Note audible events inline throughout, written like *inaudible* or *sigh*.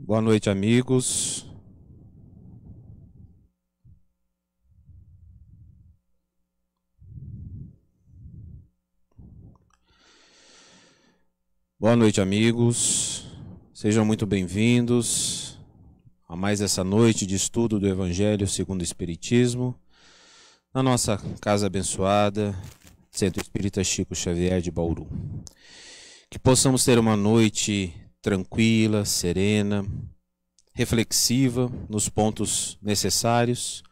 Boa noite, amigos. Boa noite, amigos. Sejam muito bem-vindos a mais essa noite de estudo do Evangelho segundo o Espiritismo, na nossa casa abençoada, Centro Espírita Chico Xavier de Bauru. Que possamos ter uma noite tranquila, serena, reflexiva nos pontos necessários,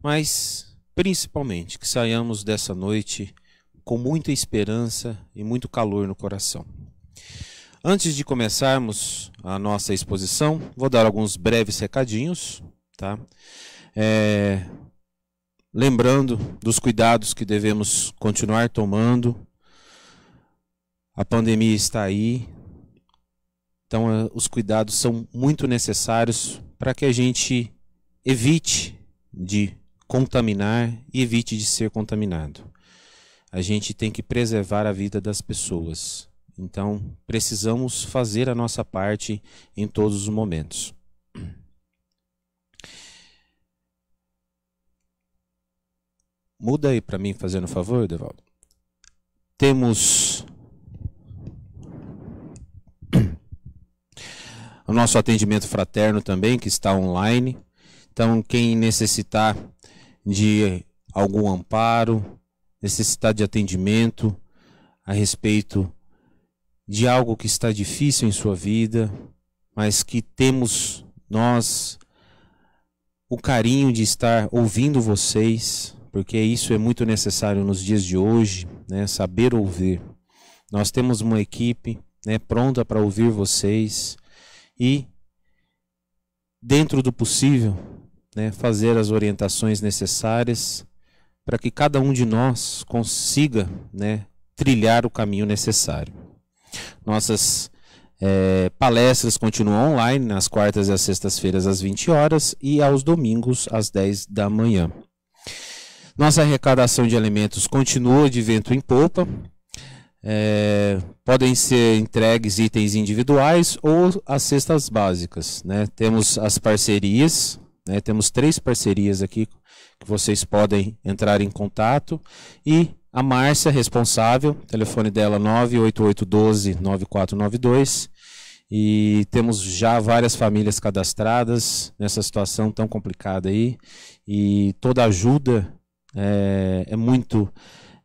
mas principalmente que saiamos dessa noite com muita esperança e muito calor no coração. Antes de começarmos a nossa exposição, vou dar alguns breves recadinhos, tá? É, lembrando dos cuidados que devemos continuar tomando. A pandemia está aí, então, eh, os cuidados são muito necessários para que a gente evite de contaminar e evite de ser contaminado. A gente tem que preservar a vida das pessoas. Então, precisamos fazer a nossa parte em todos os momentos. Muda aí para mim, fazendo um favor, Devaldo. Temos o nosso atendimento fraterno também, que está online. Então, quem necessitar de algum amparo, necessitar de atendimento a respeito de algo que está difícil em sua vida, mas que temos nós o carinho de estar ouvindo vocês, porque isso é muito necessário nos dias de hoje, né? saber ouvir. Nós temos uma equipe né, pronta para ouvir vocês, e, dentro do possível, né, fazer as orientações necessárias para que cada um de nós consiga né, trilhar o caminho necessário. Nossas é, palestras continuam online nas quartas e às sextas-feiras às 20 horas e aos domingos às 10 da manhã. Nossa arrecadação de alimentos continua de vento em polpa, é, podem ser entregues itens individuais ou as cestas básicas. Né? Temos as parcerias, né? temos três parcerias aqui que vocês podem entrar em contato. E a Márcia, responsável, telefone dela 98812-9492. E temos já várias famílias cadastradas nessa situação tão complicada aí. E toda ajuda é, é muito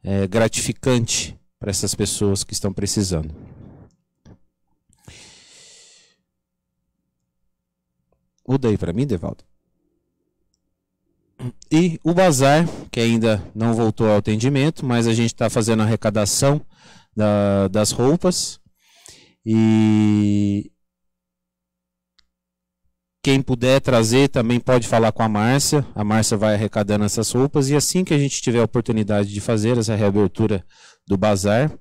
é, gratificante para essas pessoas que estão precisando. Muda aí para mim, Devaldo. E o bazar, que ainda não voltou ao atendimento, mas a gente está fazendo a arrecadação da, das roupas. E quem puder trazer também pode falar com a Márcia. A Márcia vai arrecadando essas roupas. E assim que a gente tiver a oportunidade de fazer essa reabertura do bazar.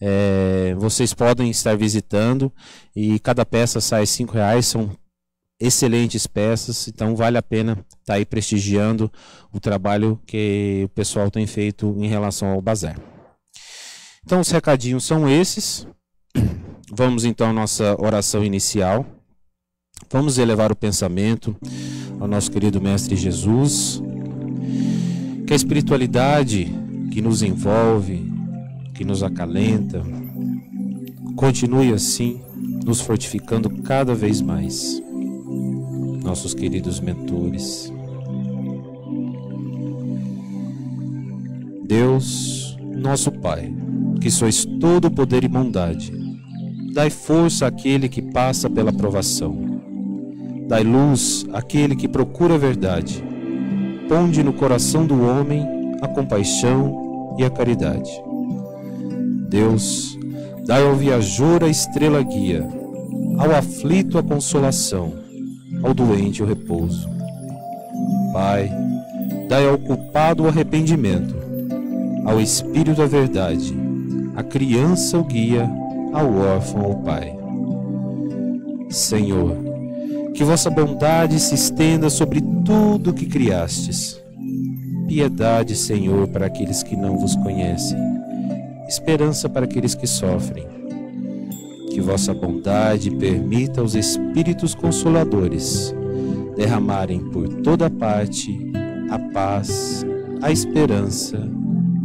É, vocês podem estar visitando e cada peça sai cinco reais, são excelentes peças, então vale a pena estar tá aí prestigiando o trabalho que o pessoal tem feito em relação ao bazar. Então os recadinhos são esses. *clears throat* Vamos então à nossa oração inicial. Vamos elevar o pensamento ao nosso querido mestre Jesus. Que a espiritualidade que nos envolve, que nos acalenta. Continue assim, nos fortificando cada vez mais. Nossos queridos mentores. Deus, nosso Pai, que sois todo poder e bondade, dai força àquele que passa pela provação. Dai luz àquele que procura a verdade. Ponde no coração do homem a compaixão e a caridade. Deus, dai ao viajor a estrela guia, ao aflito a consolação, ao doente o repouso. Pai, dai ao culpado o arrependimento, ao espírito a verdade, à criança o guia, ao órfão o pai. Senhor, que vossa bondade se estenda sobre tudo que criastes. Piedade, Senhor, para aqueles que não vos conhecem esperança para aqueles que sofrem. Que vossa bondade permita aos Espíritos Consoladores derramarem por toda parte a paz, a esperança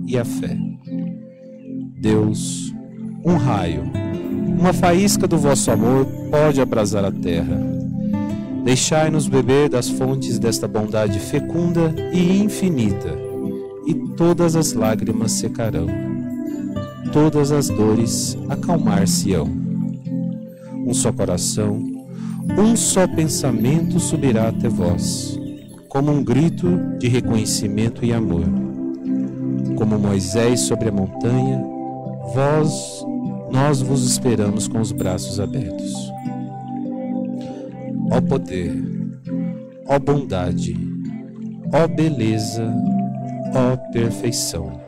e a fé. Deus, um raio, uma faísca do vosso amor pode abrasar a terra. Deixai-nos beber das fontes desta bondade fecunda e infinita, e todas as lágrimas secarão todas as dores acalmar-se-ão. Um só coração, um só pensamento subirá até vós, como um grito de reconhecimento e amor. Como Moisés sobre a montanha, vós, nós vos esperamos com os braços abertos. Ó poder, ó bondade, ó beleza, ó perfeição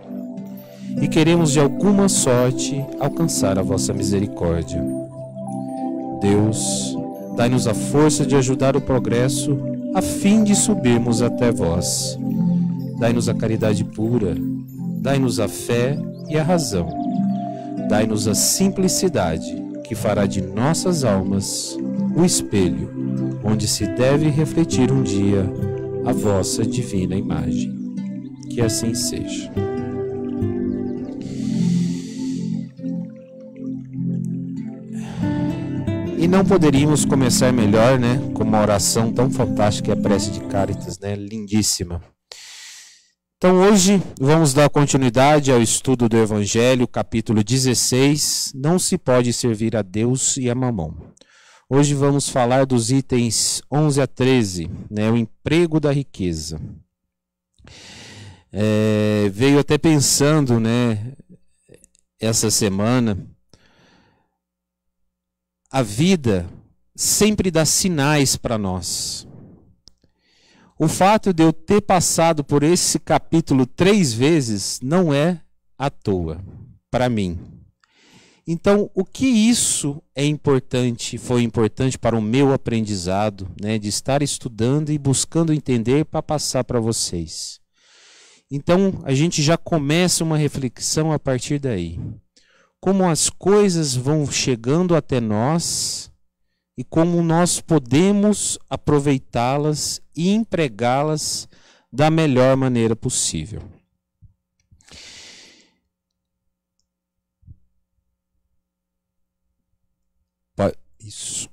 e queremos de alguma sorte alcançar a vossa misericórdia. Deus, dai-nos a força de ajudar o progresso a fim de subirmos até vós. Dai-nos a caridade pura, dai-nos a fé e a razão. Dai-nos a simplicidade que fará de nossas almas o espelho onde se deve refletir um dia a vossa divina imagem. Que assim seja. E não poderíamos começar melhor, né? Com uma oração tão fantástica, a prece de Caritas, né? Lindíssima. Então hoje vamos dar continuidade ao estudo do Evangelho, capítulo 16, não se pode servir a Deus e a mamão. Hoje vamos falar dos itens 11 a 13, né, o emprego da riqueza. É, veio até pensando, né, essa semana, a vida sempre dá sinais para nós. O fato de eu ter passado por esse capítulo três vezes não é à toa para mim. Então, o que isso é importante, foi importante para o meu aprendizado, né, de estar estudando e buscando entender para passar para vocês. Então, a gente já começa uma reflexão a partir daí como as coisas vão chegando até nós e como nós podemos aproveitá-las e empregá-las da melhor maneira possível. Isso.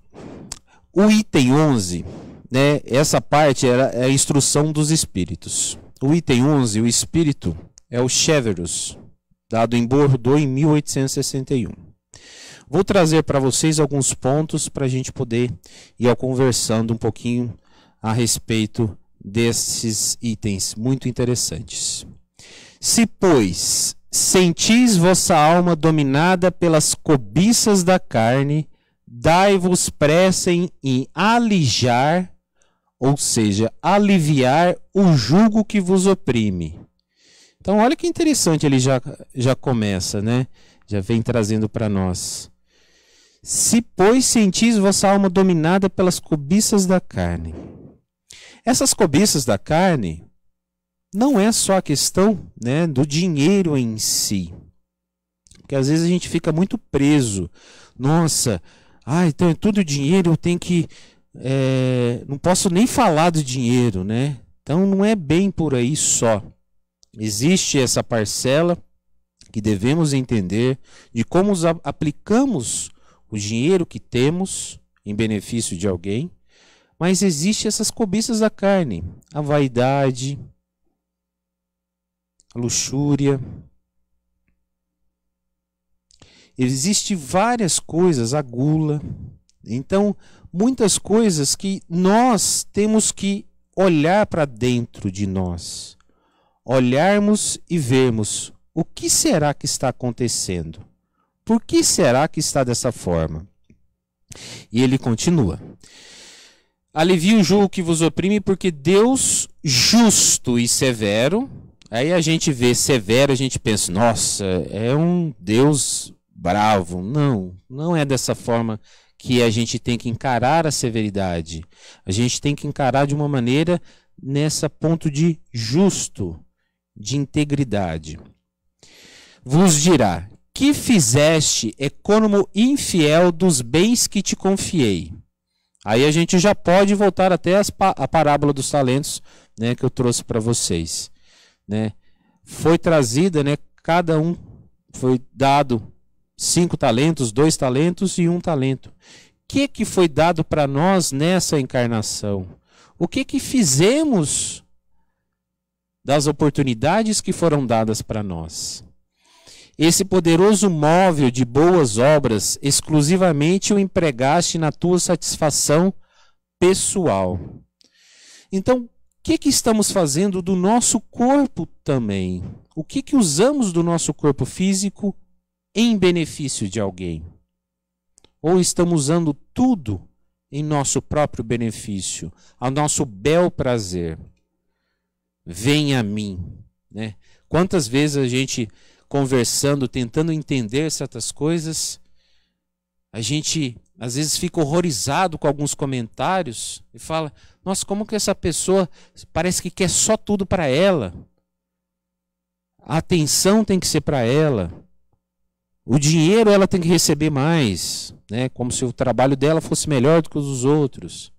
O item 11, né, essa parte era é a instrução dos espíritos. O item 11, o espírito, é o Cheverus, dado em Bordeaux em 1861. Vou trazer para vocês alguns pontos para a gente poder ir ao conversando um pouquinho a respeito desses itens muito interessantes. Se, pois, sentis vossa alma dominada pelas cobiças da carne, dai-vos pressa em, em alijar, ou seja, aliviar o jugo que vos oprime então olha que interessante ele já, já começa, né? Já vem trazendo para nós. Se, pois, sentis vossa alma dominada pelas cobiças da carne. Essas cobiças da carne não é só a questão né, do dinheiro em si. Porque às vezes a gente fica muito preso. Nossa, ah, então é tudo dinheiro, eu tenho que. É, não posso nem falar do dinheiro, né? Então não é bem por aí só. Existe essa parcela que devemos entender de como aplicamos o dinheiro que temos em benefício de alguém, mas existe essas cobiças da carne, a vaidade, a luxúria. Existe várias coisas, a gula. Então, muitas coisas que nós temos que olhar para dentro de nós olharmos e vermos o que será que está acontecendo? Por que será que está dessa forma? E ele continua: Alivia o jugo que vos oprime, porque Deus, justo e severo. Aí a gente vê severo, a gente pensa, nossa, é um Deus bravo. Não, não é dessa forma que a gente tem que encarar a severidade. A gente tem que encarar de uma maneira nessa ponto de justo de integridade. Vos dirá: Que fizeste, economo infiel dos bens que te confiei? Aí a gente já pode voltar até pa a parábola dos talentos né, que eu trouxe para vocês. Né? Foi trazida, né, cada um foi dado cinco talentos, dois talentos e um talento. O que, que foi dado para nós nessa encarnação? O que, que fizemos das oportunidades que foram dadas para nós. Esse poderoso móvel de boas obras exclusivamente o empregaste na tua satisfação pessoal. Então, o que, que estamos fazendo do nosso corpo também? O que, que usamos do nosso corpo físico em benefício de alguém? Ou estamos usando tudo em nosso próprio benefício, ao nosso bel prazer? venha a mim. Né? Quantas vezes a gente conversando, tentando entender certas coisas, a gente às vezes fica horrorizado com alguns comentários e fala: Nossa, como que essa pessoa parece que quer só tudo para ela? A atenção tem que ser para ela. O dinheiro ela tem que receber mais, né? como se o trabalho dela fosse melhor do que os dos outros.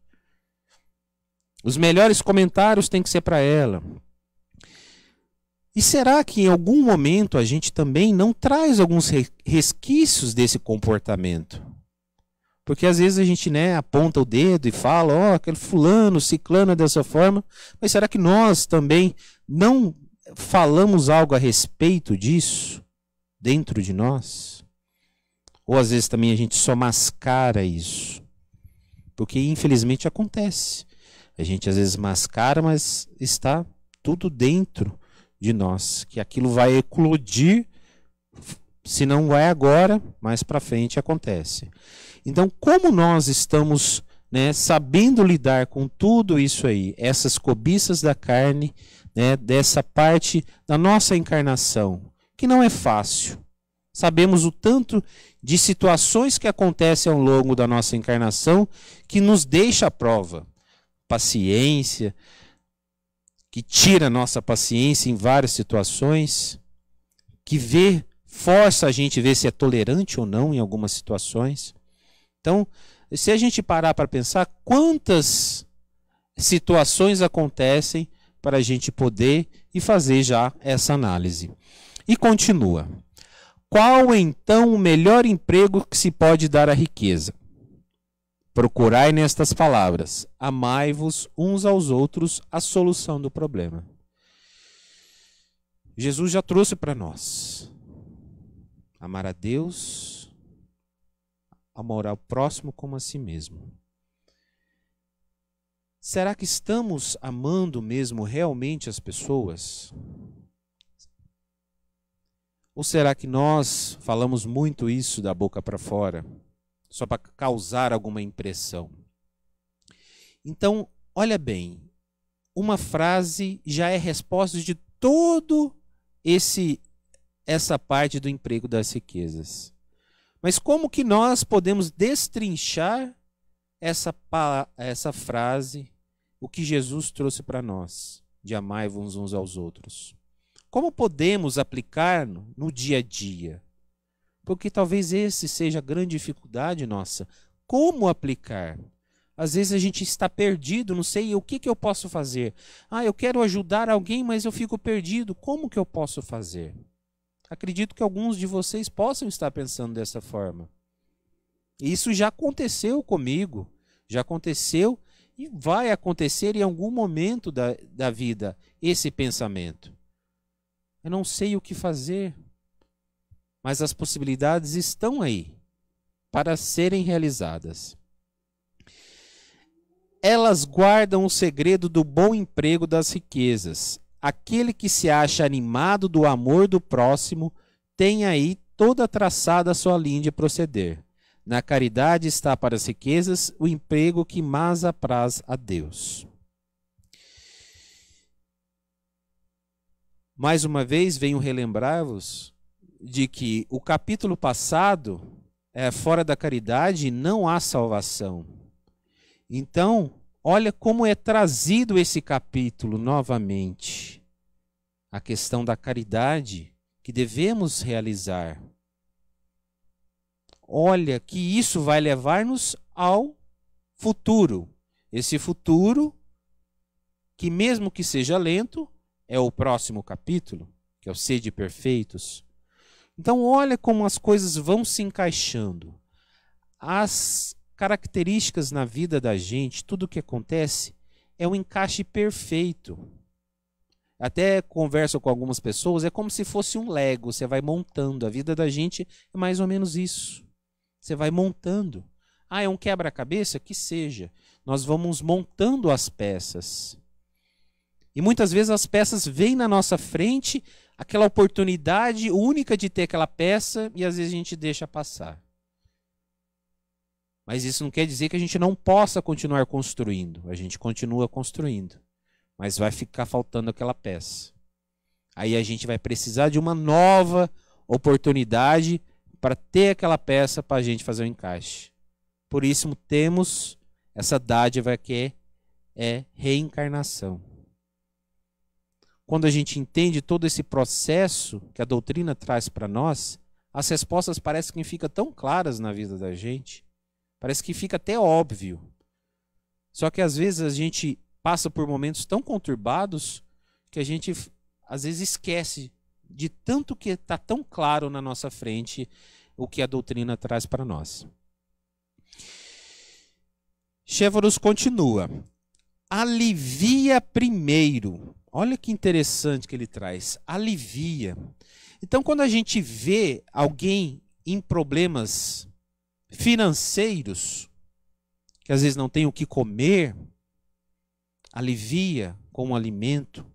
Os melhores comentários têm que ser para ela. E será que em algum momento a gente também não traz alguns resquícios desse comportamento? Porque às vezes a gente né, aponta o dedo e fala, ó, oh, aquele fulano, ciclano é dessa forma, mas será que nós também não falamos algo a respeito disso dentro de nós? Ou às vezes também a gente só mascara isso? Porque infelizmente acontece. A gente às vezes mascara, mas está tudo dentro de nós, que aquilo vai eclodir, se não vai agora, mais para frente acontece. Então, como nós estamos né, sabendo lidar com tudo isso aí, essas cobiças da carne, né, dessa parte da nossa encarnação, que não é fácil. Sabemos o tanto de situações que acontecem ao longo da nossa encarnação que nos deixa à prova paciência, que tira a nossa paciência em várias situações, que vê, força a gente a ver se é tolerante ou não em algumas situações. Então, se a gente parar para pensar, quantas situações acontecem para a gente poder e fazer já essa análise. E continua. Qual então o melhor emprego que se pode dar à riqueza? Procurai nestas palavras: amai-vos uns aos outros a solução do problema. Jesus já trouxe para nós amar a Deus, amar ao próximo como a si mesmo. Será que estamos amando mesmo realmente as pessoas? Ou será que nós falamos muito isso da boca para fora? só para causar alguma impressão. Então, olha bem, uma frase já é resposta de todo esse essa parte do emprego das riquezas. Mas como que nós podemos destrinchar essa essa frase, o que Jesus trouxe para nós, de amai-vos uns aos outros? Como podemos aplicar no dia a dia? Porque talvez esse seja a grande dificuldade nossa. Como aplicar? Às vezes a gente está perdido, não sei o que, que eu posso fazer. Ah, eu quero ajudar alguém, mas eu fico perdido. Como que eu posso fazer? Acredito que alguns de vocês possam estar pensando dessa forma. Isso já aconteceu comigo, já aconteceu e vai acontecer em algum momento da, da vida esse pensamento. Eu não sei o que fazer, mas as possibilidades estão aí para serem realizadas. Elas guardam o segredo do bom emprego das riquezas. Aquele que se acha animado do amor do próximo tem aí toda traçada a sua linha de proceder. Na caridade está para as riquezas o emprego que mais apraz a Deus. Mais uma vez venho relembrar-vos de que o capítulo passado é fora da caridade não há salvação. Então, olha como é trazido esse capítulo novamente. A questão da caridade que devemos realizar. Olha que isso vai levar-nos ao futuro. Esse futuro, que mesmo que seja lento, é o próximo capítulo, que é o Sede Perfeitos. Então, olha como as coisas vão se encaixando. As características na vida da gente, tudo o que acontece, é um encaixe perfeito. Até converso com algumas pessoas, é como se fosse um Lego, você vai montando. A vida da gente é mais ou menos isso. Você vai montando. Ah, é um quebra-cabeça? Que seja. Nós vamos montando as peças. E muitas vezes as peças vêm na nossa frente, aquela oportunidade única de ter aquela peça e às vezes a gente deixa passar. Mas isso não quer dizer que a gente não possa continuar construindo. A gente continua construindo, mas vai ficar faltando aquela peça. Aí a gente vai precisar de uma nova oportunidade para ter aquela peça para a gente fazer o encaixe. Por isso temos essa dádiva que é, é reencarnação. Quando a gente entende todo esse processo que a doutrina traz para nós, as respostas parecem que ficam tão claras na vida da gente, parece que fica até óbvio. Só que às vezes a gente passa por momentos tão conturbados que a gente às vezes esquece de tanto que está tão claro na nossa frente o que a doutrina traz para nós. Chevaros continua. Alivia primeiro Olha que interessante que ele traz. Alivia. Então, quando a gente vê alguém em problemas financeiros, que às vezes não tem o que comer, alivia com o alimento,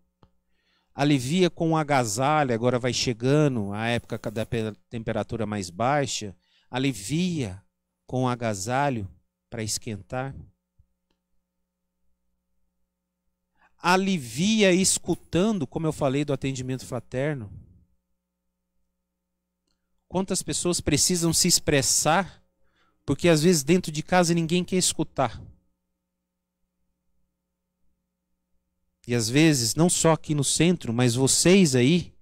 alivia com o agasalho, agora vai chegando a época da temperatura mais baixa, alivia com o agasalho para esquentar. alivia escutando, como eu falei do atendimento fraterno. Quantas pessoas precisam se expressar, porque às vezes dentro de casa ninguém quer escutar. E às vezes, não só aqui no centro, mas vocês aí,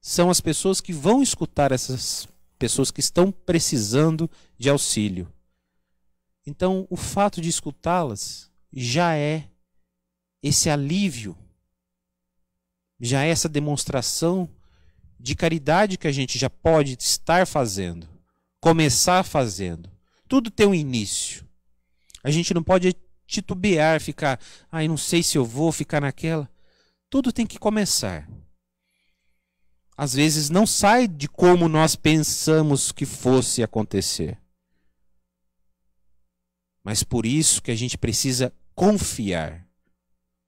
são as pessoas que vão escutar essas pessoas que estão precisando de auxílio. Então, o fato de escutá-las já é esse alívio, já é essa demonstração de caridade que a gente já pode estar fazendo, começar fazendo. Tudo tem um início. A gente não pode titubear, ficar, ai, ah, não sei se eu vou ficar naquela. Tudo tem que começar. Às vezes não sai de como nós pensamos que fosse acontecer. Mas por isso que a gente precisa confiar.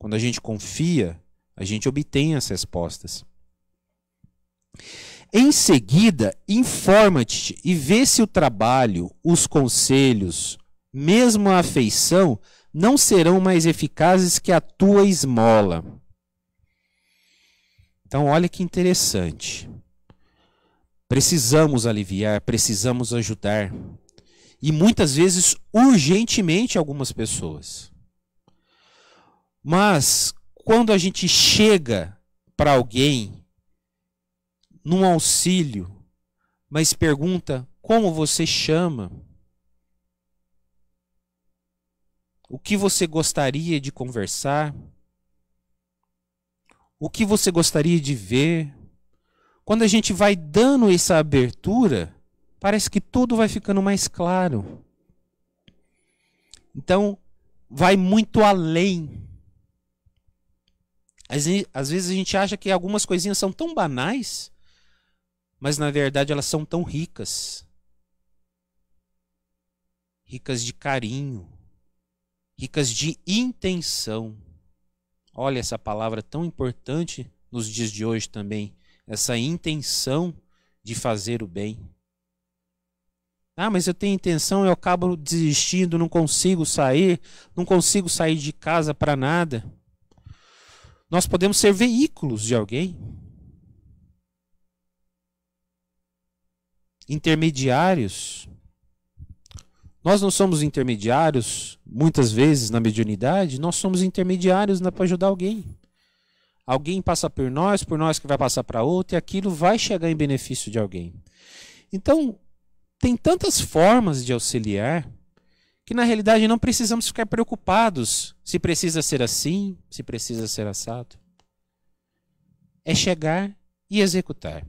Quando a gente confia, a gente obtém as respostas. Em seguida, informa-te e vê se o trabalho, os conselhos, mesmo a afeição, não serão mais eficazes que a tua esmola. Então, olha que interessante. Precisamos aliviar, precisamos ajudar. E muitas vezes, urgentemente, algumas pessoas. Mas quando a gente chega para alguém num auxílio, mas pergunta como você chama, o que você gostaria de conversar, o que você gostaria de ver. Quando a gente vai dando essa abertura, parece que tudo vai ficando mais claro. Então, vai muito além às vezes a gente acha que algumas coisinhas são tão banais, mas na verdade elas são tão ricas. Ricas de carinho, ricas de intenção. Olha essa palavra tão importante nos dias de hoje também, essa intenção de fazer o bem. Ah, mas eu tenho intenção, eu acabo desistindo, não consigo sair, não consigo sair de casa para nada. Nós podemos ser veículos de alguém. Intermediários. Nós não somos intermediários, muitas vezes, na mediunidade, nós somos intermediários para ajudar alguém. Alguém passa por nós, por nós que vai passar para outro, e aquilo vai chegar em benefício de alguém. Então, tem tantas formas de auxiliar que na realidade não precisamos ficar preocupados se precisa ser assim, se precisa ser assado. É chegar e executar.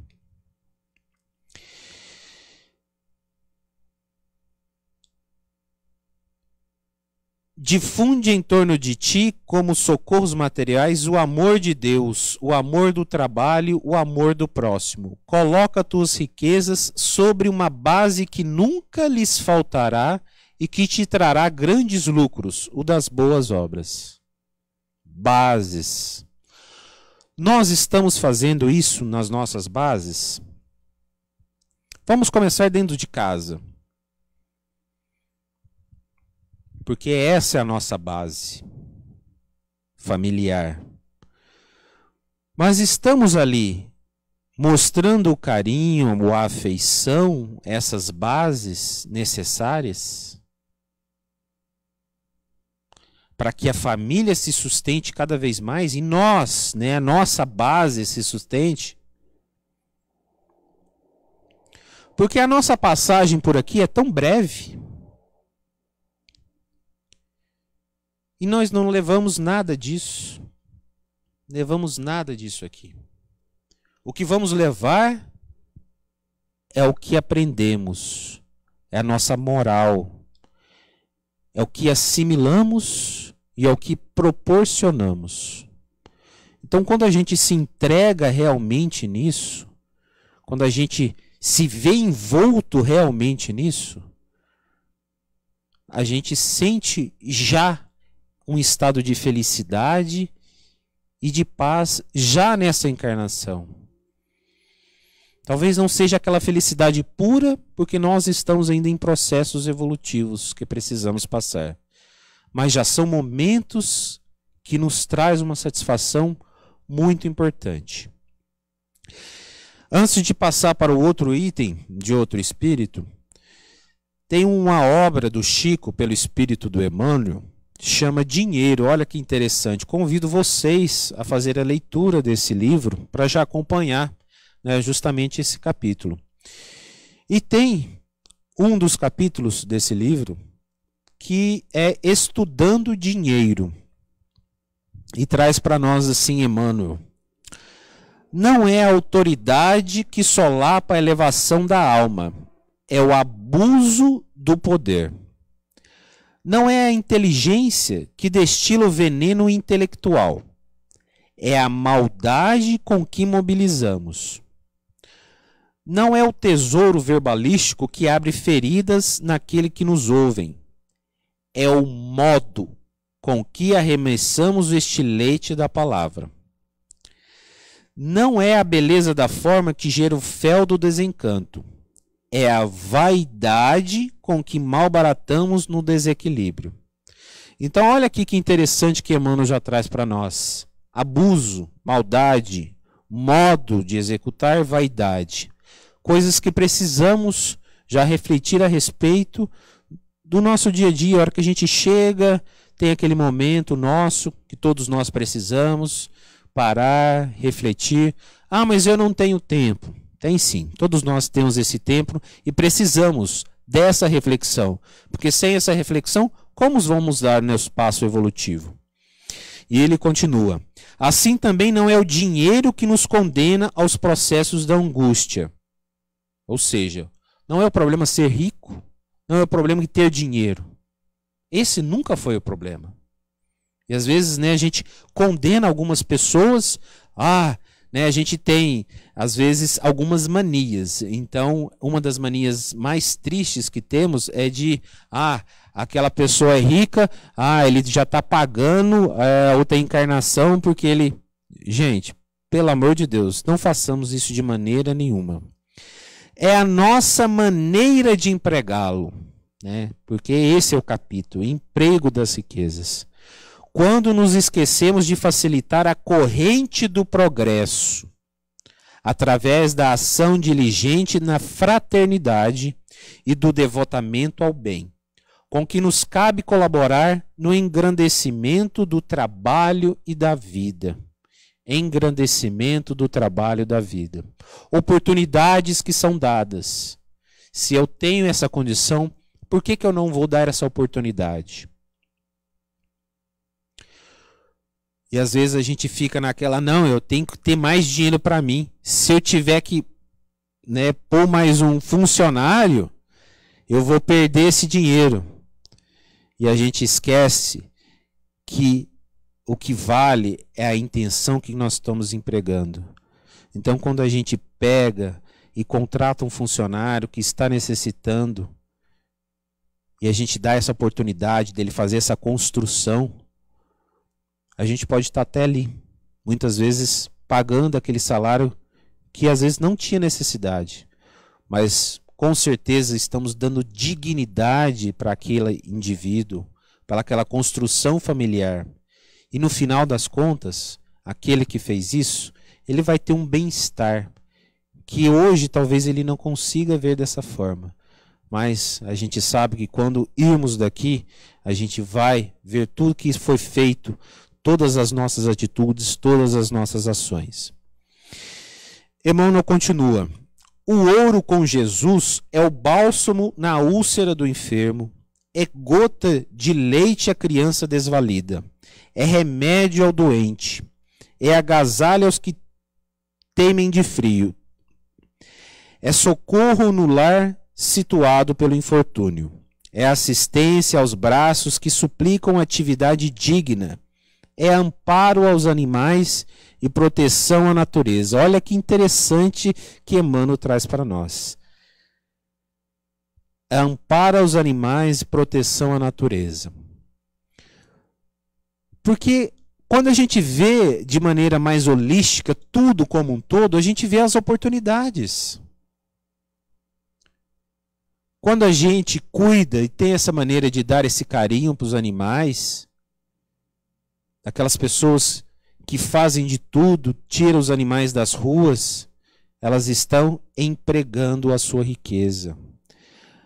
Difunde em torno de ti, como socorros materiais, o amor de Deus, o amor do trabalho, o amor do próximo. Coloca tuas riquezas sobre uma base que nunca lhes faltará e que te trará grandes lucros, o das boas obras. Bases. Nós estamos fazendo isso nas nossas bases? Vamos começar dentro de casa. Porque essa é a nossa base familiar. Mas estamos ali mostrando o carinho, a afeição, essas bases necessárias? para que a família se sustente cada vez mais e nós, né, a nossa base se sustente. Porque a nossa passagem por aqui é tão breve. E nós não levamos nada disso. Levamos nada disso aqui. O que vamos levar é o que aprendemos, é a nossa moral, é o que assimilamos e ao é que proporcionamos. Então, quando a gente se entrega realmente nisso, quando a gente se vê envolto realmente nisso, a gente sente já um estado de felicidade e de paz já nessa encarnação. Talvez não seja aquela felicidade pura, porque nós estamos ainda em processos evolutivos que precisamos passar mas já são momentos que nos traz uma satisfação muito importante. Antes de passar para o outro item de outro espírito, tem uma obra do Chico pelo espírito do Emmanuel, chama Dinheiro. Olha que interessante. Convido vocês a fazer a leitura desse livro para já acompanhar né, justamente esse capítulo. E tem um dos capítulos desse livro que é Estudando Dinheiro. E traz para nós assim, Emmanuel. Não é a autoridade que solapa a elevação da alma, é o abuso do poder. Não é a inteligência que destila o veneno intelectual, é a maldade com que mobilizamos. Não é o tesouro verbalístico que abre feridas naquele que nos ouvem, é o modo com que arremessamos o estilete da palavra. Não é a beleza da forma que gera o fel do desencanto, é a vaidade com que malbaratamos no desequilíbrio. Então, olha aqui que interessante que Emmanuel já traz para nós: abuso, maldade, modo de executar, vaidade. Coisas que precisamos já refletir a respeito do nosso dia a dia, a hora que a gente chega, tem aquele momento nosso que todos nós precisamos parar, refletir. Ah, mas eu não tenho tempo. Tem sim, todos nós temos esse tempo e precisamos dessa reflexão, porque sem essa reflexão, como vamos dar nosso passo evolutivo? E ele continua: assim também não é o dinheiro que nos condena aos processos da angústia. Ou seja, não é o problema ser rico, não é o problema de ter dinheiro. Esse nunca foi o problema. E às vezes, né, a gente condena algumas pessoas, ah, né, a gente tem às vezes algumas manias. Então, uma das manias mais tristes que temos é de ah, aquela pessoa é rica, ah, ele já está pagando é, outra encarnação porque ele, gente, pelo amor de Deus, não façamos isso de maneira nenhuma é a nossa maneira de empregá-lo, né? Porque esse é o capítulo, emprego das riquezas. Quando nos esquecemos de facilitar a corrente do progresso através da ação diligente na fraternidade e do devotamento ao bem, com que nos cabe colaborar no engrandecimento do trabalho e da vida engrandecimento do trabalho da vida. Oportunidades que são dadas. Se eu tenho essa condição, por que, que eu não vou dar essa oportunidade? E às vezes a gente fica naquela, não, eu tenho que ter mais dinheiro para mim. Se eu tiver que né, pôr mais um funcionário, eu vou perder esse dinheiro. E a gente esquece que o que vale é a intenção que nós estamos empregando. Então, quando a gente pega e contrata um funcionário que está necessitando e a gente dá essa oportunidade dele fazer essa construção, a gente pode estar até ali, muitas vezes pagando aquele salário que às vezes não tinha necessidade, mas com certeza estamos dando dignidade para aquele indivíduo, para aquela construção familiar. E no final das contas, aquele que fez isso, ele vai ter um bem-estar que hoje talvez ele não consiga ver dessa forma. Mas a gente sabe que quando irmos daqui, a gente vai ver tudo que foi feito, todas as nossas atitudes, todas as nossas ações. Emmanuel continua: O ouro com Jesus é o bálsamo na úlcera do enfermo, é gota de leite à criança desvalida é remédio ao doente, é agasalho aos que temem de frio, é socorro no lar situado pelo infortúnio, é assistência aos braços que suplicam atividade digna, é amparo aos animais e proteção à natureza. Olha que interessante que Emmanuel traz para nós. É amparo aos animais e proteção à natureza. Porque quando a gente vê de maneira mais holística tudo como um todo, a gente vê as oportunidades. Quando a gente cuida e tem essa maneira de dar esse carinho para os animais, aquelas pessoas que fazem de tudo, tiram os animais das ruas, elas estão empregando a sua riqueza.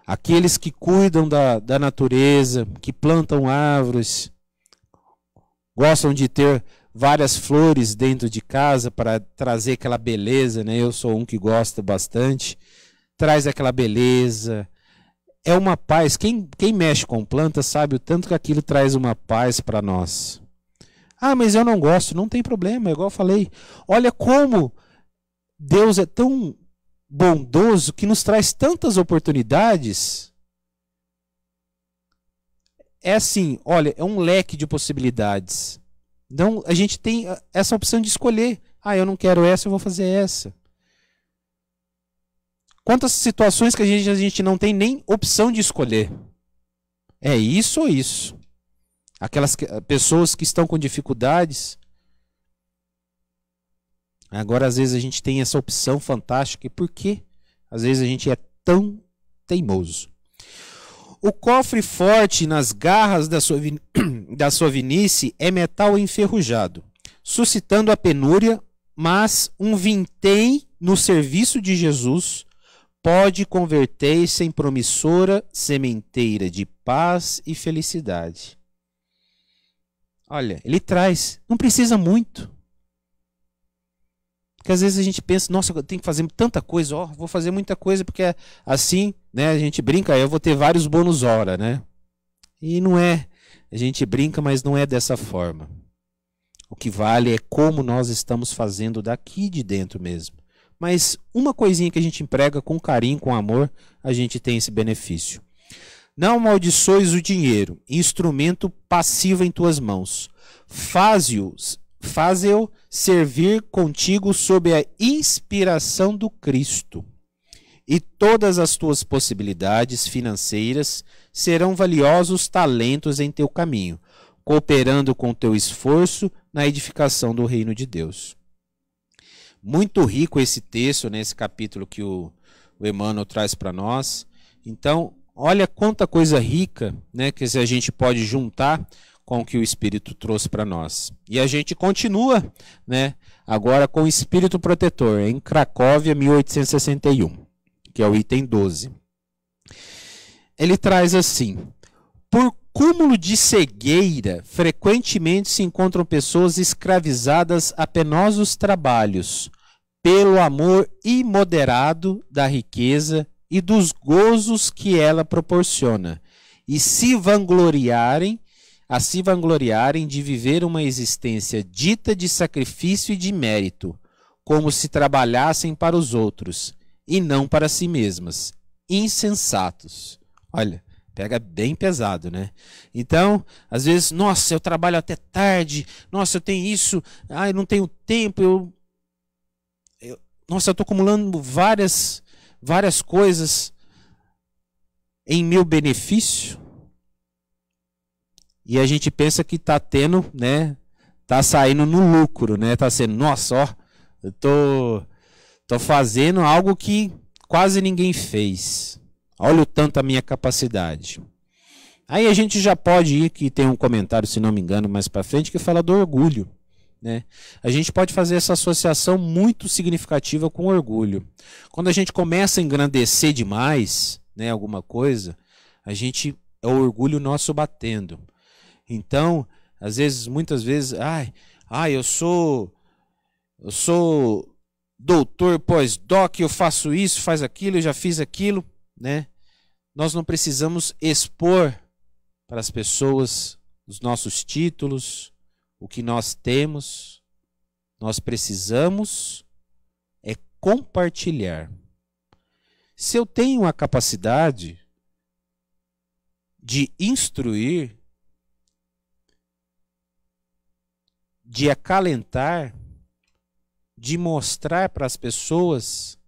Aqueles que cuidam da, da natureza, que plantam árvores, gostam de ter várias flores dentro de casa para trazer aquela beleza, né? Eu sou um que gosta bastante, traz aquela beleza. É uma paz. Quem, quem mexe com planta sabe o tanto que aquilo traz uma paz para nós. Ah, mas eu não gosto, não tem problema, igual eu falei. Olha como Deus é tão bondoso que nos traz tantas oportunidades é assim, olha, é um leque de possibilidades. Então a gente tem ah, essa opção de escolher. Ah, eu não quero essa, eu vou fazer essa. Quantas situações que a gente, a gente não tem nem opção de escolher? É isso ou isso? Aquelas que, ah, pessoas que estão com dificuldades. Agora, às vezes, a gente tem essa opção fantástica. E por que? Às vezes, a gente é tão teimoso. O cofre forte nas garras da sua, *clears throat* da sua vinice é metal enferrujado, suscitando a penúria, mas um vintém no serviço de Jesus pode converter-se em promissora sementeira de paz e felicidade. Olha, ele traz, não precisa muito que às vezes a gente pensa, nossa, eu tenho que fazer tanta coisa, ó, vou fazer muita coisa porque é assim, né, a gente brinca, eu vou ter vários bônus hora, né? E não é, a gente brinca, mas não é dessa forma. O que vale é como nós estamos fazendo daqui de dentro mesmo. Mas uma coisinha que a gente emprega com carinho, com amor, a gente tem esse benefício. Não maldições o dinheiro, instrumento passivo em tuas mãos. Faze-o faze servir contigo sob a inspiração do Cristo. E todas as tuas possibilidades financeiras serão valiosos talentos em teu caminho, cooperando com teu esforço na edificação do reino de Deus. Muito rico esse texto, nesse né, capítulo que o, o Emmanuel traz para nós. Então, olha quanta coisa rica né, que a gente pode juntar com o que o Espírito trouxe para nós. E a gente continua, né? Agora com o Espírito Protetor, em Cracóvia, 1861, que é o item 12. Ele traz assim: Por cúmulo de cegueira, frequentemente se encontram pessoas escravizadas a penosos trabalhos, pelo amor imoderado da riqueza e dos gozos que ela proporciona, e se vangloriarem a se vangloriarem de viver uma existência dita de sacrifício e de mérito, como se trabalhassem para os outros e não para si mesmas. Insensatos. Olha, pega bem pesado, né? Então, às vezes, nossa, eu trabalho até tarde, nossa, eu tenho isso, ah, eu não tenho tempo, eu, eu nossa, eu estou acumulando várias, várias coisas em meu benefício e a gente pensa que está tendo, né? está saindo no lucro, né? está sendo, nossa, ó, eu tô, tô fazendo algo que quase ninguém fez. Olha o tanto a minha capacidade. Aí a gente já pode ir, que tem um comentário, se não me engano, mais para frente, que fala do orgulho. Né? A gente pode fazer essa associação muito significativa com orgulho. Quando a gente começa a engrandecer demais né, alguma coisa, a gente é o orgulho nosso batendo. Então, às vezes, muitas vezes, ai, ai, eu sou eu sou doutor pós-doc, eu faço isso, faz aquilo, eu já fiz aquilo, né? Nós não precisamos expor para as pessoas os nossos títulos, o que nós temos. Nós precisamos é compartilhar. Se eu tenho a capacidade de instruir, de acalentar, de mostrar para as pessoas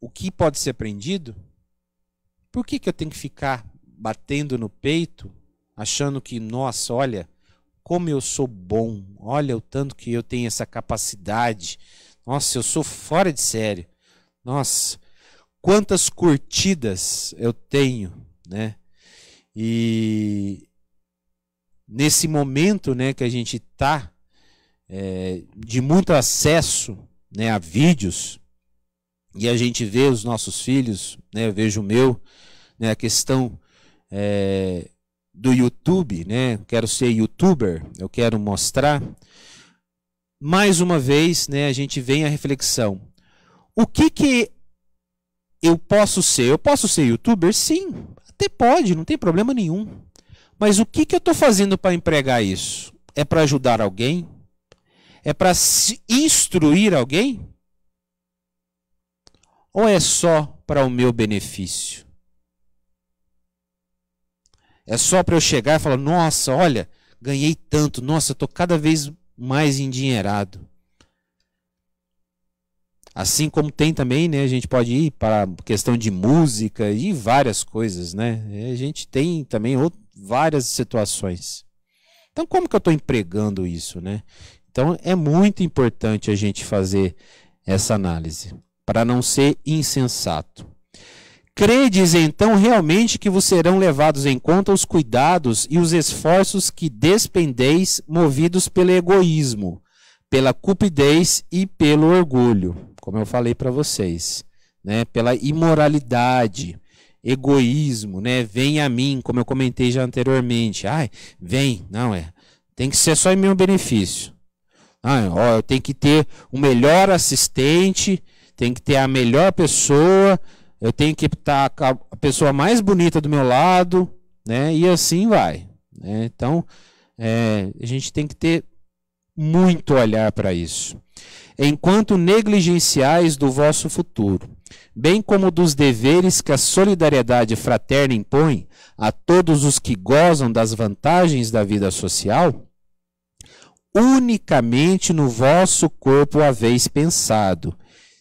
o que pode ser aprendido? Por que, que eu tenho que ficar batendo no peito, achando que, nossa, olha, como eu sou bom, olha o tanto que eu tenho essa capacidade, nossa, eu sou fora de série, nossa, quantas curtidas eu tenho, né? E nesse momento né, que a gente está, é, de muito acesso né, a vídeos, e a gente vê os nossos filhos, né, eu vejo o meu, né, a questão é, do YouTube, né, quero ser youtuber, eu quero mostrar. Mais uma vez, né, a gente vem à reflexão. O que, que eu posso ser? Eu posso ser youtuber? Sim, até pode, não tem problema nenhum. Mas o que, que eu estou fazendo para empregar isso? É para ajudar alguém? É para instruir alguém? Ou é só para o meu benefício? É só para eu chegar e falar: nossa, olha, ganhei tanto, nossa, estou cada vez mais endinheirado. Assim como tem também, né? A gente pode ir para questão de música e várias coisas, né? A gente tem também outro, várias situações. Então, como que eu estou empregando isso, né? Então, é muito importante a gente fazer essa análise para não ser insensato. Credes então realmente que vos serão levados em conta os cuidados e os esforços que despendeis, movidos pelo egoísmo, pela cupidez e pelo orgulho, como eu falei para vocês, né? pela imoralidade, egoísmo, né? Vem a mim, como eu comentei já anteriormente. Ai, vem, não é. Tem que ser só em meu benefício. Ah, ó, eu tenho que ter o melhor assistente, tem que ter a melhor pessoa, eu tenho que estar tá com a pessoa mais bonita do meu lado, né? E assim vai. Né? Então, é, a gente tem que ter muito olhar para isso. Enquanto negligenciais do vosso futuro bem como dos deveres que a solidariedade fraterna impõe a todos os que gozam das vantagens da vida social, unicamente no vosso corpo haveis pensado.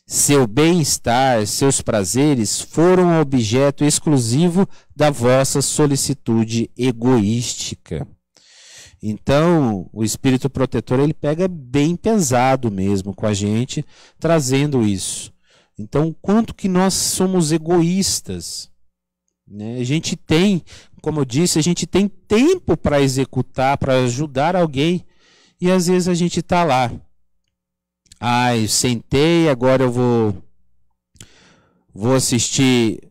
Seu bem-estar, seus prazeres foram objeto exclusivo da vossa solicitude egoística. Então, o espírito protetor ele pega bem pesado mesmo com a gente, trazendo isso. Então, quanto que nós somos egoístas? Né? A gente tem, como eu disse, a gente tem tempo para executar, para ajudar alguém, e às vezes a gente está lá. Ah, eu sentei, agora eu vou, vou assistir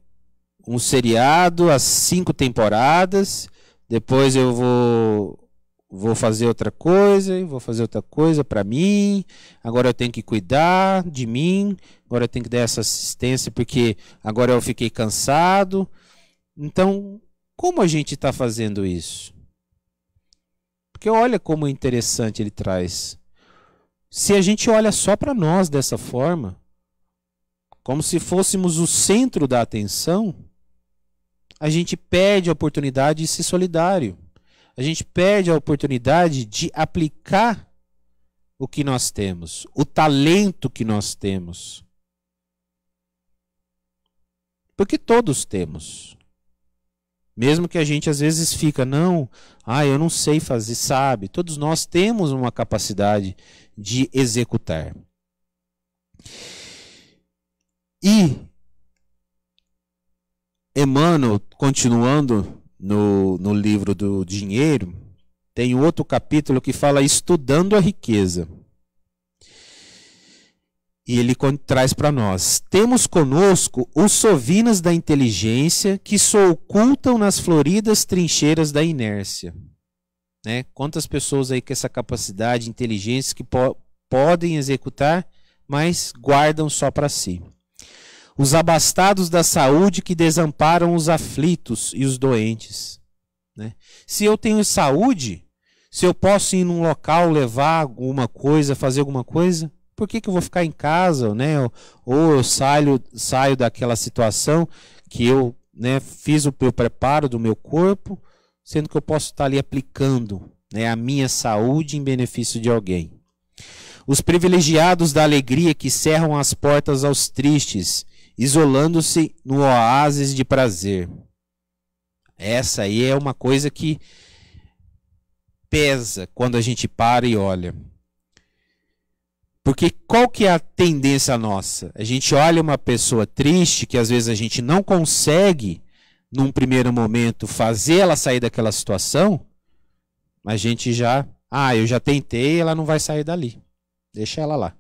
um seriado, as cinco temporadas, depois eu vou vou fazer outra coisa, vou fazer outra coisa para mim. Agora eu tenho que cuidar de mim, agora eu tenho que dar essa assistência porque agora eu fiquei cansado. Então, como a gente está fazendo isso? Porque olha como é interessante ele traz. Se a gente olha só para nós dessa forma, como se fôssemos o centro da atenção, a gente perde a oportunidade de ser solidário a gente perde a oportunidade de aplicar o que nós temos, o talento que nós temos. Porque todos temos. Mesmo que a gente às vezes fica, não, ah, eu não sei fazer, sabe? Todos nós temos uma capacidade de executar. E Emmanuel, continuando no, no livro do Dinheiro, tem outro capítulo que fala Estudando a Riqueza. E ele traz para nós: Temos conosco os sovinas da inteligência que se ocultam nas floridas trincheiras da inércia. Né? Quantas pessoas aí com essa capacidade, inteligência que po podem executar, mas guardam só para si os abastados da saúde que desamparam os aflitos e os doentes. Né? Se eu tenho saúde, se eu posso ir num local levar alguma coisa, fazer alguma coisa, por que, que eu vou ficar em casa? Né? Ou, eu saio, saio daquela situação que eu né, fiz o meu preparo do meu corpo, sendo que eu posso estar ali aplicando né, a minha saúde em benefício de alguém. Os privilegiados da alegria que cerram as portas aos tristes isolando-se no oásis de prazer. Essa aí é uma coisa que pesa quando a gente para e olha. Porque qual que é a tendência nossa? A gente olha uma pessoa triste, que às vezes a gente não consegue, num primeiro momento, fazer ela sair daquela situação, a gente já. Ah, eu já tentei, ela não vai sair dali. Deixa ela lá.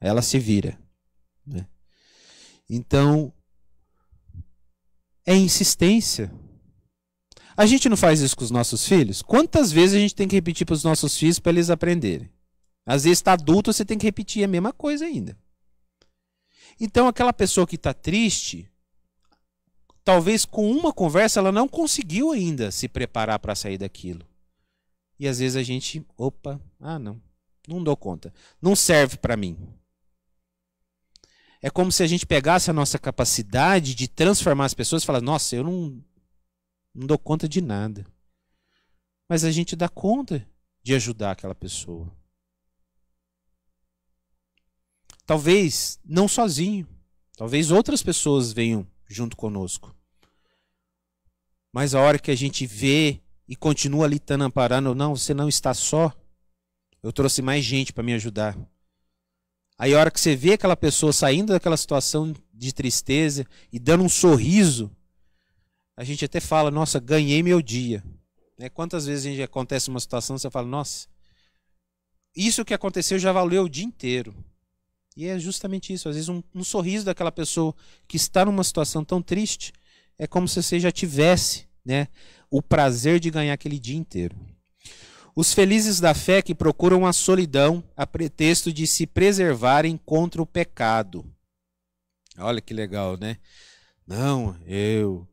Ela se vira. Né? Então, é insistência. A gente não faz isso com os nossos filhos? Quantas vezes a gente tem que repetir para os nossos filhos para eles aprenderem? Às vezes, está adulto, você tem que repetir a mesma coisa ainda. Então, aquela pessoa que está triste, talvez com uma conversa, ela não conseguiu ainda se preparar para sair daquilo. E às vezes a gente, opa, ah, não, não dou conta. Não serve para mim. É como se a gente pegasse a nossa capacidade de transformar as pessoas e falar: nossa, eu não, não dou conta de nada. Mas a gente dá conta de ajudar aquela pessoa. Talvez não sozinho. Talvez outras pessoas venham junto conosco. Mas a hora que a gente vê e continua ali amparando, não, você não está só. Eu trouxe mais gente para me ajudar. Aí a hora que você vê aquela pessoa saindo daquela situação de tristeza e dando um sorriso, a gente até fala, nossa, ganhei meu dia. Né? Quantas vezes a gente acontece uma situação, você fala, nossa, isso que aconteceu já valeu o dia inteiro. E é justamente isso. Às vezes um, um sorriso daquela pessoa que está numa situação tão triste é como se você já tivesse né, o prazer de ganhar aquele dia inteiro. Os felizes da fé que procuram a solidão a pretexto de se preservarem contra o pecado. Olha que legal, né? Não, eu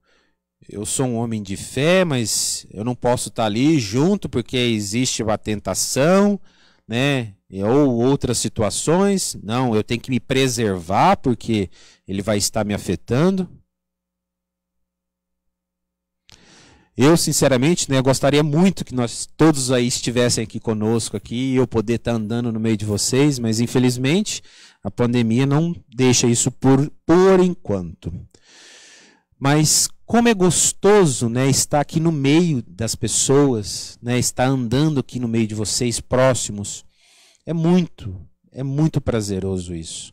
eu sou um homem de fé, mas eu não posso estar ali junto porque existe uma tentação, né? Ou outras situações. Não, eu tenho que me preservar porque ele vai estar me afetando. Eu, sinceramente, né, gostaria muito que nós todos aí estivessem aqui conosco aqui e eu poder estar tá andando no meio de vocês, mas infelizmente a pandemia não deixa isso por, por enquanto. Mas como é gostoso né, estar aqui no meio das pessoas, né, estar andando aqui no meio de vocês, próximos. É muito, é muito prazeroso isso.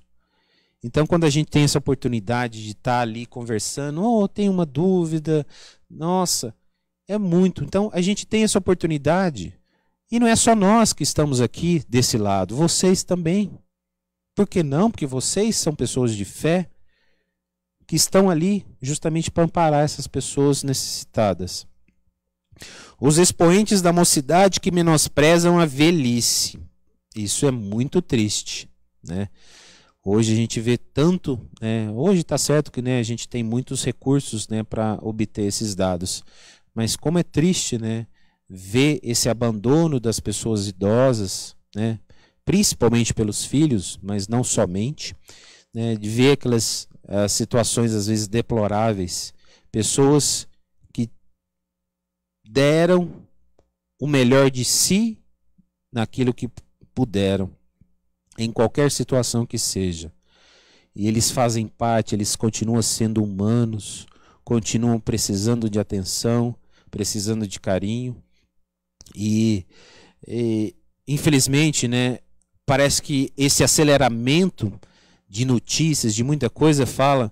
Então, quando a gente tem essa oportunidade de estar ali conversando, ou oh, tem uma dúvida, nossa, é muito. Então a gente tem essa oportunidade. E não é só nós que estamos aqui desse lado, vocês também. Por que não? Porque vocês são pessoas de fé que estão ali justamente para amparar essas pessoas necessitadas. Os expoentes da mocidade que menosprezam a velhice. Isso é muito triste, né? Hoje a gente vê tanto, né? hoje está certo que né, a gente tem muitos recursos né, para obter esses dados, mas como é triste, né, ver esse abandono das pessoas idosas, né, principalmente pelos filhos, mas não somente, né, de ver aquelas ah, situações às vezes deploráveis, pessoas que deram o melhor de si naquilo que puderam, em qualquer situação que seja. E eles fazem parte, eles continuam sendo humanos, continuam precisando de atenção, precisando de carinho. E, e infelizmente, né, parece que esse aceleramento de notícias, de muita coisa, fala,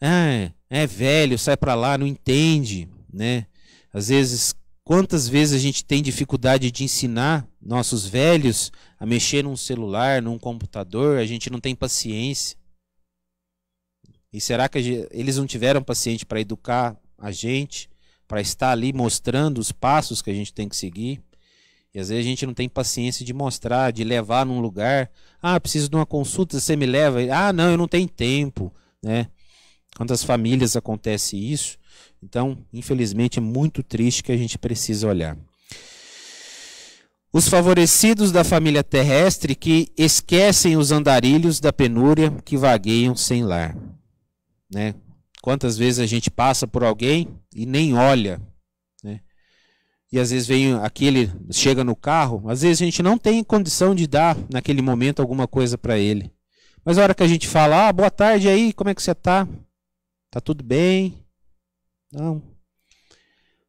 ah, é velho, sai para lá, não entende, né? Às vezes, quantas vezes a gente tem dificuldade de ensinar nossos velhos a mexer num celular, num computador, a gente não tem paciência. E será que eles não tiveram paciente para educar a gente? para estar ali mostrando os passos que a gente tem que seguir. E às vezes a gente não tem paciência de mostrar, de levar num lugar. Ah, preciso de uma consulta, você me leva? Ah, não, eu não tenho tempo, né? Quantas famílias acontece isso? Então, infelizmente, é muito triste que a gente precisa olhar. Os favorecidos da família terrestre que esquecem os andarilhos da penúria que vagueiam sem lar, né? Quantas vezes a gente passa por alguém e nem olha, né? E às vezes vem aquele, chega no carro, às vezes a gente não tem condição de dar naquele momento alguma coisa para ele. Mas a hora que a gente fala, ah, boa tarde aí, como é que você tá? Tá tudo bem? Não.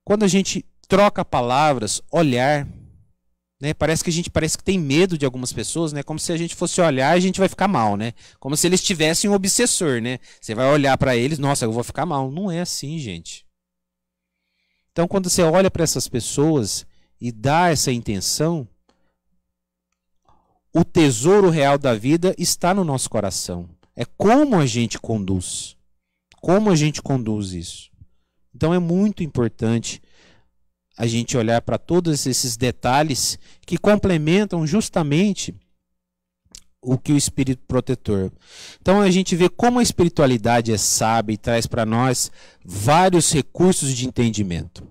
Quando a gente troca palavras, olhar, né? Parece que a gente parece que tem medo de algumas pessoas, né? Como se a gente fosse olhar e a gente vai ficar mal, né? Como se eles tivessem um obsessor, né? Você vai olhar para eles, nossa, eu vou ficar mal. Não é assim, gente. Então, quando você olha para essas pessoas e dá essa intenção, o tesouro real da vida está no nosso coração. É como a gente conduz. Como a gente conduz isso. Então é muito importante a gente olhar para todos esses detalhes que complementam justamente o que o espírito protetor. Então a gente vê como a espiritualidade é sábia e traz para nós vários recursos de entendimento.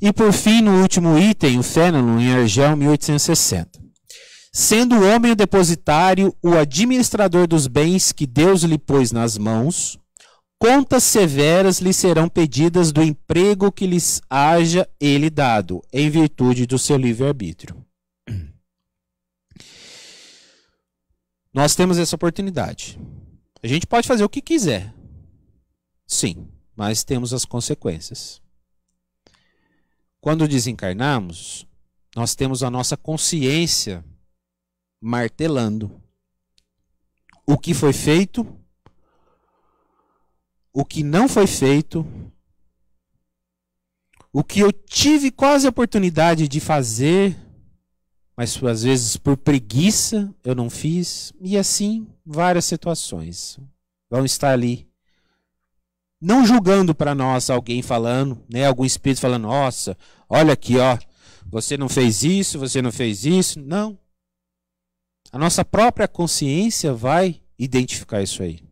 E por fim, no último item, o Fénelon em Argel 1860. Sendo o homem o depositário, o administrador dos bens que Deus lhe pôs nas mãos, contas severas lhe serão pedidas do emprego que lhes haja ele dado, em virtude do seu livre-arbítrio. *clears throat* Nós temos essa oportunidade. A gente pode fazer o que quiser. Sim, mas temos as consequências. Quando desencarnamos, nós temos a nossa consciência martelando o que foi feito o que não foi feito, o que eu tive quase a oportunidade de fazer, mas às vezes por preguiça eu não fiz, e assim várias situações vão estar ali. Não julgando para nós alguém falando, né, algum espírito falando, nossa, olha aqui, ó, você não fez isso, você não fez isso. Não. A nossa própria consciência vai identificar isso aí.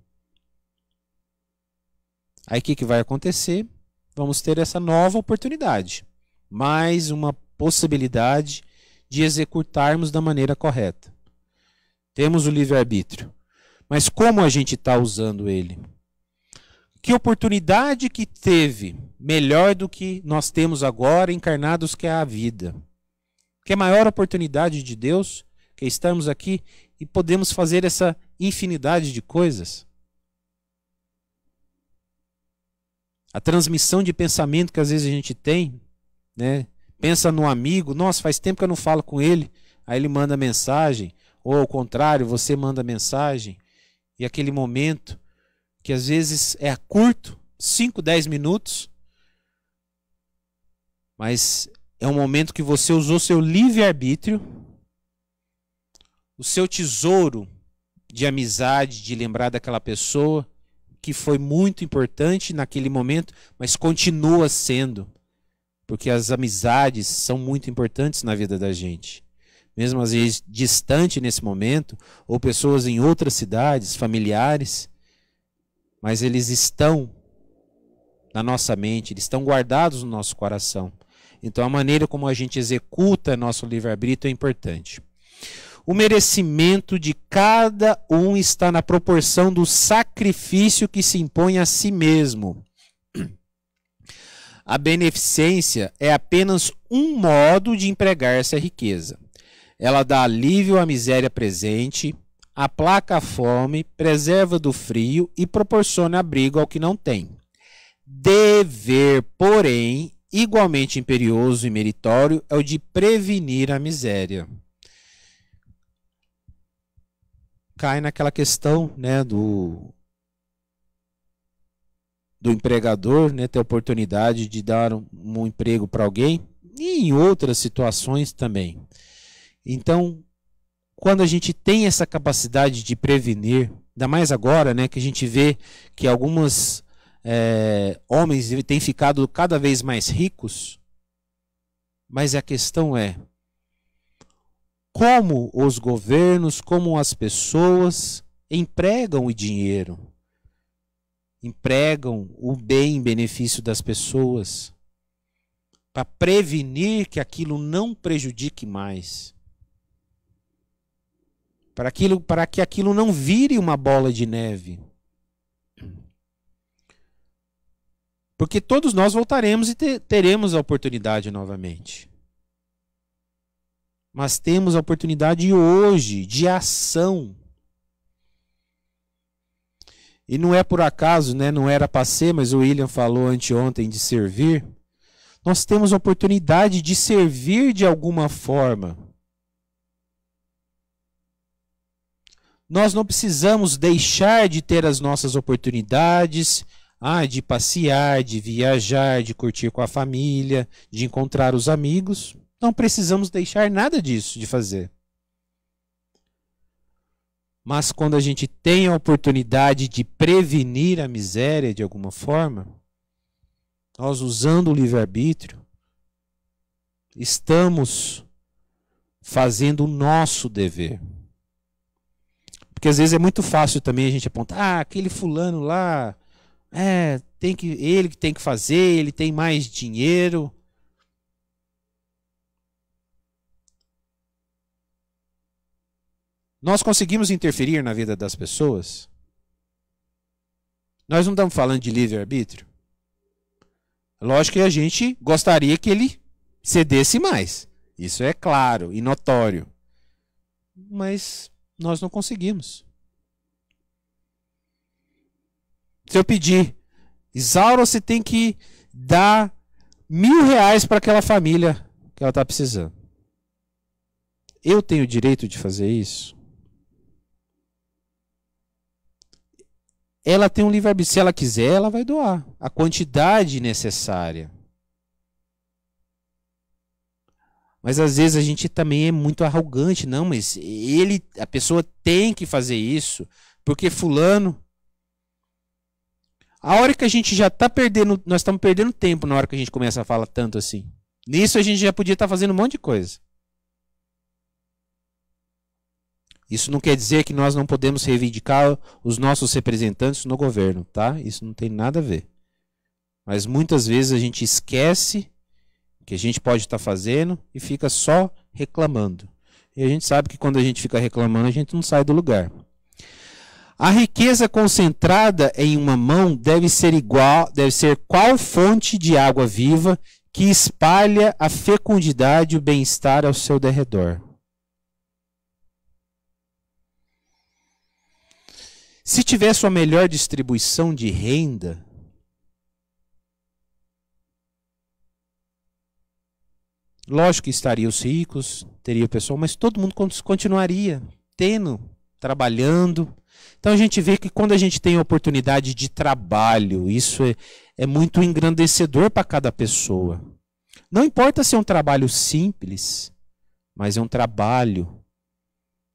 Aí o que, que vai acontecer? Vamos ter essa nova oportunidade, mais uma possibilidade de executarmos da maneira correta. Temos o livre-arbítrio, mas como a gente está usando ele? Que oportunidade que teve melhor do que nós temos agora encarnados, que é a vida? Que é a maior oportunidade de Deus que estamos aqui e podemos fazer essa infinidade de coisas? a transmissão de pensamento que às vezes a gente tem, né? Pensa no amigo, nossa, faz tempo que eu não falo com ele, aí ele manda mensagem, ou ao contrário, você manda mensagem, e aquele momento que às vezes é curto, 5, 10 minutos, mas é um momento que você usou seu livre-arbítrio, o seu tesouro de amizade, de lembrar daquela pessoa, que foi muito importante naquele momento, mas continua sendo. Porque as amizades são muito importantes na vida da gente. Mesmo às vezes distante nesse momento, ou pessoas em outras cidades, familiares, mas eles estão na nossa mente, eles estão guardados no nosso coração. Então a maneira como a gente executa nosso livre-arbítrio é importante. O merecimento de cada um está na proporção do sacrifício que se impõe a si mesmo. A beneficência é apenas um modo de empregar-se a riqueza. Ela dá alívio à miséria presente, aplaca a fome, preserva do frio e proporciona abrigo ao que não tem. Dever, porém, igualmente imperioso e meritório é o de prevenir a miséria. cai naquela questão né, do, do empregador né, ter a oportunidade de dar um, um emprego para alguém e em outras situações também. Então, quando a gente tem essa capacidade de prevenir, ainda mais agora né, que a gente vê que algumas é, homens têm ficado cada vez mais ricos, mas a questão é, como os governos, como as pessoas empregam o dinheiro, empregam o bem em benefício das pessoas, para prevenir que aquilo não prejudique mais, para, aquilo, para que aquilo não vire uma bola de neve. Porque todos nós voltaremos e teremos a oportunidade novamente mas temos a oportunidade hoje de ação. E não é por acaso, né? não era para ser, mas o William falou anteontem de servir. Nós temos a oportunidade de servir de alguma forma. Nós não precisamos deixar de ter as nossas oportunidades, ah, de passear, de viajar, de curtir com a família, de encontrar os amigos. Não precisamos deixar nada disso de fazer. Mas quando a gente tem a oportunidade de prevenir a miséria de alguma forma, nós usando o livre-arbítrio, estamos fazendo o nosso dever. Porque às vezes é muito fácil também a gente apontar, ah, aquele fulano lá, é, tem que, ele que tem que fazer, ele tem mais dinheiro. Nós conseguimos interferir na vida das pessoas? Nós não estamos falando de livre-arbítrio. Lógico que a gente gostaria que ele cedesse mais. Isso é claro e notório. Mas nós não conseguimos. Se eu pedir, Isaura, você tem que dar mil reais para aquela família que ela está precisando. Eu tenho o direito de fazer isso? ela tem um livre-arbítrio. Se ela quiser, ela vai doar a quantidade necessária. Mas às vezes a gente também é muito arrogante, não, mas ele, a pessoa tem que fazer isso, porque fulano a hora que a gente já está perdendo, nós estamos perdendo tempo na hora que a gente começa a falar tanto assim. Nisso a gente já podia estar tá fazendo um monte de coisa. Isso não quer dizer que nós não podemos reivindicar os nossos representantes no governo, tá? Isso não tem nada a ver. Mas muitas vezes a gente esquece o que a gente pode estar tá fazendo e fica só reclamando. E a gente sabe que quando a gente fica reclamando, a gente não sai do lugar. A riqueza concentrada em uma mão deve ser igual, deve ser qual fonte de água viva que espalha a fecundidade e o bem-estar ao seu derredor. Se tivesse uma melhor distribuição de renda, lógico que estariam os ricos, teria o pessoal, mas todo mundo continuaria tendo, trabalhando. Então a gente vê que quando a gente tem oportunidade de trabalho, isso é, é muito engrandecedor para cada pessoa. Não importa se é um trabalho simples, mas é um trabalho.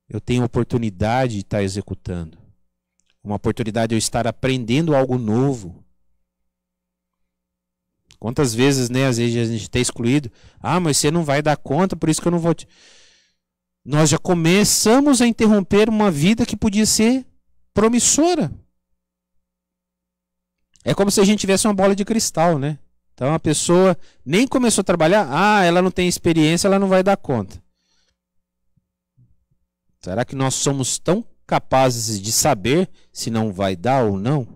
Eu tenho oportunidade de estar executando uma oportunidade de eu estar aprendendo algo novo. Quantas vezes, né, às vezes a gente está excluído. Ah, mas você não vai dar conta, por isso que eu não vou te... Nós já começamos a interromper uma vida que podia ser promissora. É como se a gente tivesse uma bola de cristal, né? Então a pessoa nem começou a trabalhar, ah, ela não tem experiência, ela não vai dar conta. Será que nós somos tão capazes de saber se não vai dar ou não.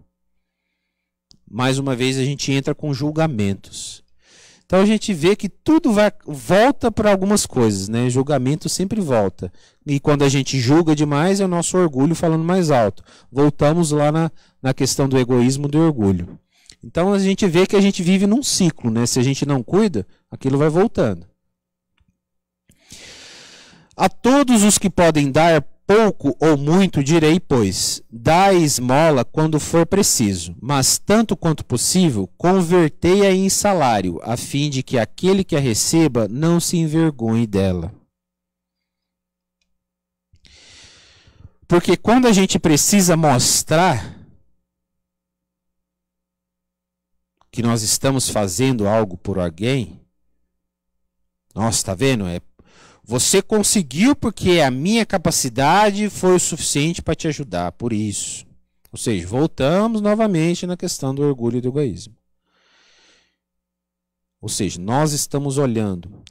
Mais uma vez a gente entra com julgamentos. Então a gente vê que tudo vai, volta para algumas coisas, né? Julgamento sempre volta. E quando a gente julga demais, é o nosso orgulho falando mais alto. Voltamos lá na, na questão do egoísmo do orgulho. Então a gente vê que a gente vive num ciclo, né? Se a gente não cuida, aquilo vai voltando. A todos os que podem dar pouco ou muito direi, pois, dá esmola quando for preciso, mas tanto quanto possível, convertei-a em salário, a fim de que aquele que a receba não se envergonhe dela. Porque quando a gente precisa mostrar que nós estamos fazendo algo por alguém, nossa, tá vendo? É você conseguiu porque a minha capacidade foi o suficiente para te ajudar, por isso. Ou seja, voltamos novamente na questão do orgulho e do egoísmo. Ou seja, nós estamos olhando.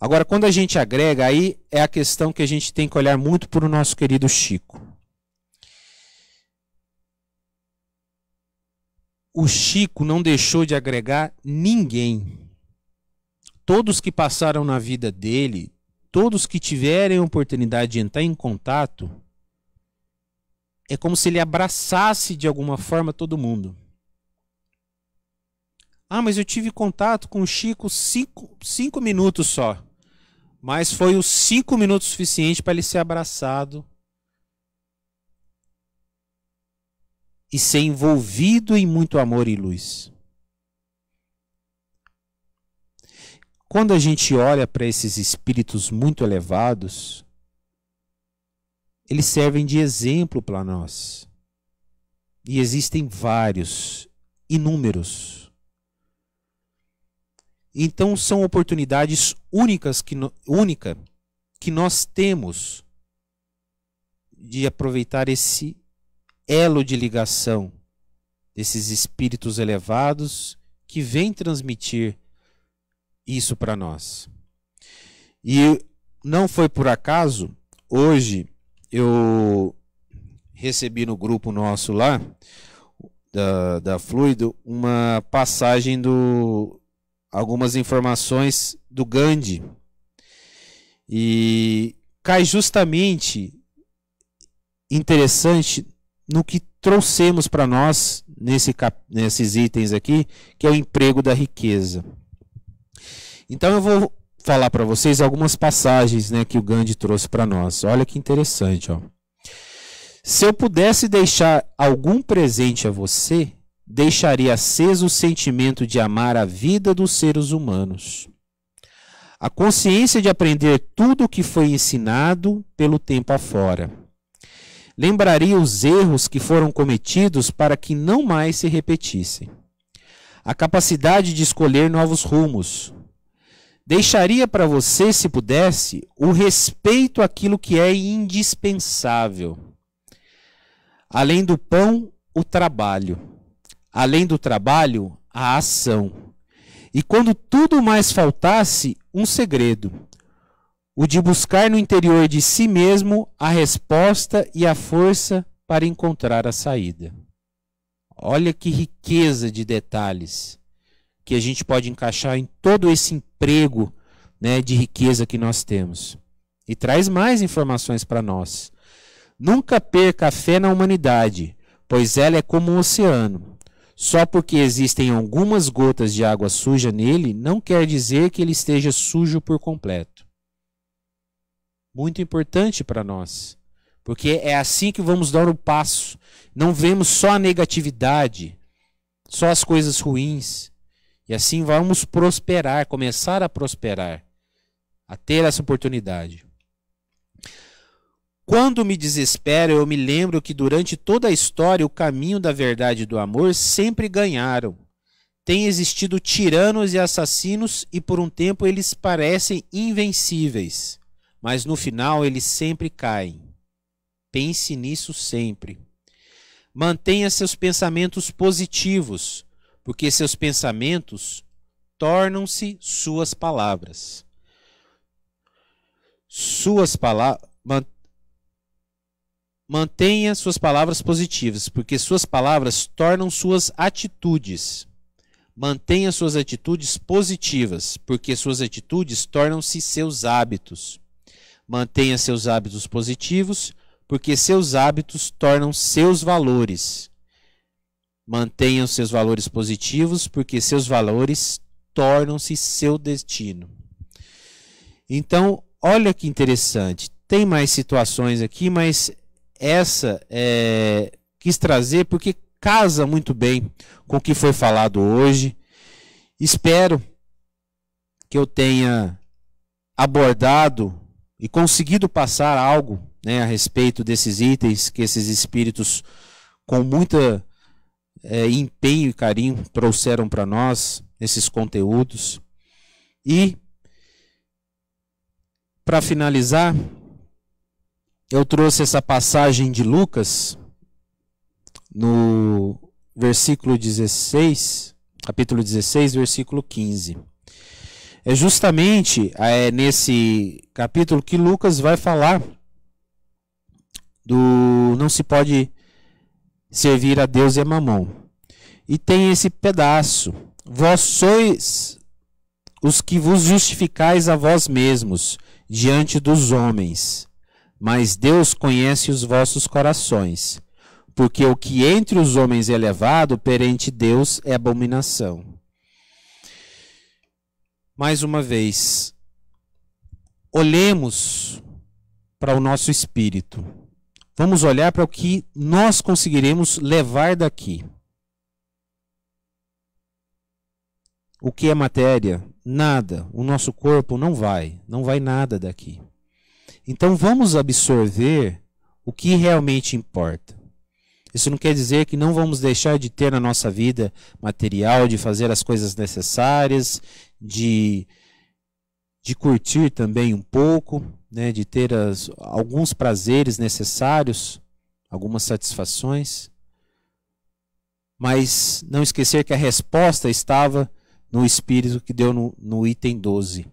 Agora, quando a gente agrega, aí é a questão que a gente tem que olhar muito para o nosso querido Chico. O Chico não deixou de agregar ninguém todos que passaram na vida dele, todos que tiverem oportunidade de entrar em contato, é como se ele abraçasse de alguma forma todo mundo. Ah, mas eu tive contato com o Chico cinco, cinco minutos só. Mas foi os cinco minutos suficientes para ele ser abraçado e ser envolvido em muito amor e luz. Quando a gente olha para esses espíritos muito elevados, eles servem de exemplo para nós. E existem vários, inúmeros. Então são oportunidades únicas que única que nós temos de aproveitar esse elo de ligação desses espíritos elevados que vêm transmitir isso para nós. E não foi por acaso, hoje eu recebi no grupo nosso lá, da, da Fluido, uma passagem do. algumas informações do Gandhi. E cai justamente interessante no que trouxemos para nós nesse, nesses itens aqui, que é o emprego da riqueza. Então eu vou falar para vocês algumas passagens né, que o Gandhi trouxe para nós. Olha que interessante. Ó. Se eu pudesse deixar algum presente a você, deixaria aceso o sentimento de amar a vida dos seres humanos. A consciência de aprender tudo o que foi ensinado pelo tempo afora. Lembraria os erros que foram cometidos para que não mais se repetissem. A capacidade de escolher novos rumos, Deixaria para você, se pudesse, o respeito àquilo que é indispensável. Além do pão, o trabalho. Além do trabalho, a ação. E quando tudo mais faltasse, um segredo: o de buscar no interior de si mesmo a resposta e a força para encontrar a saída. Olha que riqueza de detalhes que a gente pode encaixar em todo esse emprego né, de riqueza que nós temos. E traz mais informações para nós. Nunca perca a fé na humanidade, pois ela é como um oceano. Só porque existem algumas gotas de água suja nele, não quer dizer que ele esteja sujo por completo. Muito importante para nós, porque é assim que vamos dar o um passo. Não vemos só a negatividade, só as coisas ruins, e assim vamos prosperar, começar a prosperar, a ter essa oportunidade. Quando me desespero, eu me lembro que durante toda a história o caminho da verdade e do amor sempre ganharam. Tem existido tiranos e assassinos e por um tempo eles parecem invencíveis, mas no final eles sempre caem. Pense nisso sempre. Mantenha seus pensamentos positivos porque seus pensamentos tornam-se suas palavras. Suas palavras mantenha suas palavras positivas, porque suas palavras tornam suas atitudes. Mantenha suas atitudes positivas, porque suas atitudes tornam-se seus hábitos. Mantenha seus hábitos positivos, porque seus hábitos tornam seus valores. Mantenham seus valores positivos, porque seus valores tornam-se seu destino. Então, olha que interessante. Tem mais situações aqui, mas essa é, quis trazer porque casa muito bem com o que foi falado hoje. Espero que eu tenha abordado e conseguido passar algo né, a respeito desses itens que esses espíritos, com muita é, empenho e carinho trouxeram para nós esses conteúdos. E, para finalizar, eu trouxe essa passagem de Lucas, no versículo 16, capítulo 16, versículo 15. É justamente é, nesse capítulo que Lucas vai falar do não se pode servir a Deus e é a E tem esse pedaço: Vós sois os que vos justificais a vós mesmos diante dos homens, mas Deus conhece os vossos corações, porque o que entre os homens é elevado perante Deus é abominação. Mais uma vez, olhemos para o nosso espírito Vamos olhar para o que nós conseguiremos levar daqui. O que é matéria? Nada. O nosso corpo não vai, não vai nada daqui. Então vamos absorver o que realmente importa. Isso não quer dizer que não vamos deixar de ter na nossa vida material, de fazer as coisas necessárias, de, de curtir também um pouco, né, de ter as, alguns prazeres necessários, algumas satisfações, mas não esquecer que a resposta estava no Espírito que deu no, no item 12.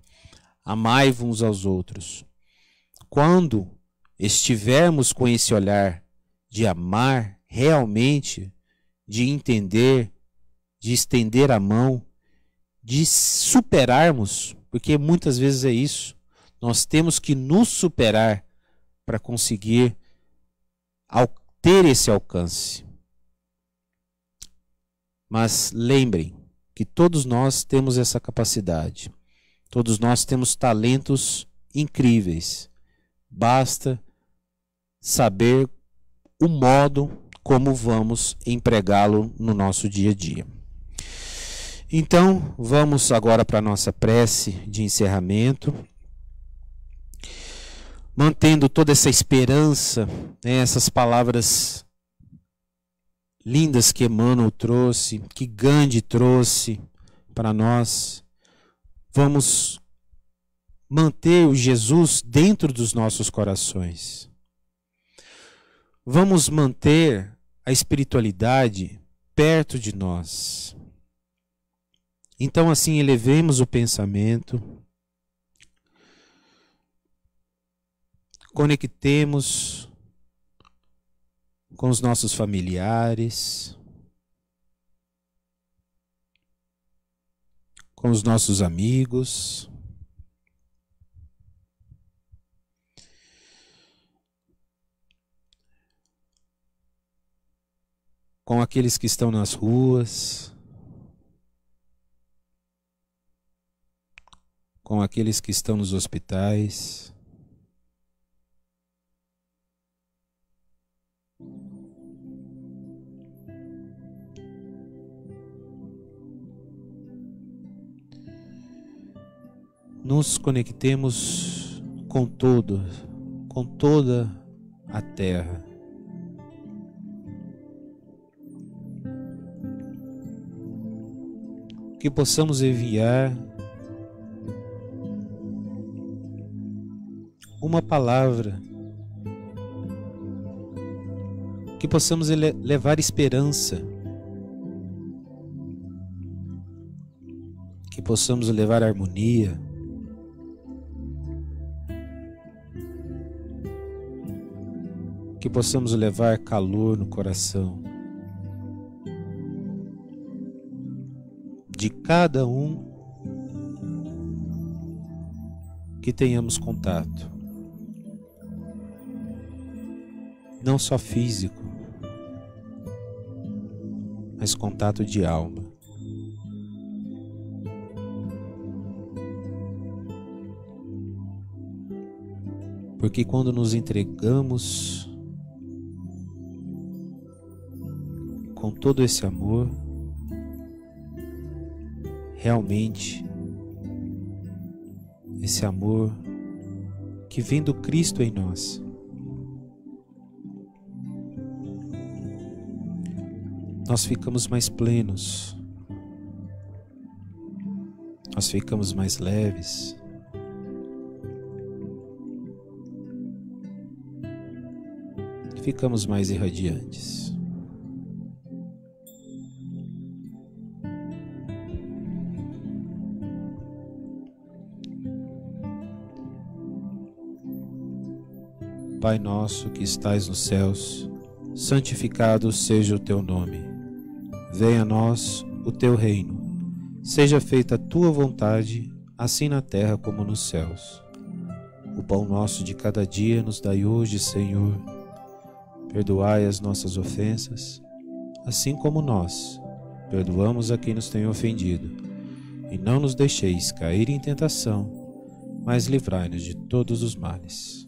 Amai-vos uns aos outros. Quando estivermos com esse olhar de amar realmente, de entender, de estender a mão, de superarmos, porque muitas vezes é isso. Nós temos que nos superar para conseguir ter esse alcance. Mas lembrem que todos nós temos essa capacidade. Todos nós temos talentos incríveis. Basta saber o modo como vamos empregá-lo no nosso dia a dia. Então, vamos agora para a nossa prece de encerramento mantendo toda essa esperança, né, essas palavras lindas que Emmanuel trouxe, que Gandhi trouxe para nós. Vamos manter o Jesus dentro dos nossos corações. Vamos manter a espiritualidade perto de nós. Então, assim, elevemos o pensamento, conectemos com os nossos familiares, com os nossos amigos. Com aqueles que estão nas ruas, com aqueles que estão nos hospitais. nos conectemos com todo, com toda a terra. Que possamos enviar uma palavra, que possamos levar esperança, que possamos levar harmonia. que possamos levar calor no coração de cada um que tenhamos contato, não só físico, mas contato de alma. Porque quando nos entregamos com todo esse amor, realmente esse amor que vem do Cristo em nós. Nós ficamos mais plenos, nós ficamos mais leves. Ficamos mais irradiantes. Pai nosso que estais nos céus, santificado seja o teu nome. Venha a nós o teu reino. Seja feita a tua vontade, assim na terra como nos céus. O pão nosso de cada dia nos dai hoje, Senhor. Perdoai as nossas ofensas, assim como nós perdoamos a quem nos tem ofendido. E não nos deixeis cair em tentação, mas livrai-nos de todos os males.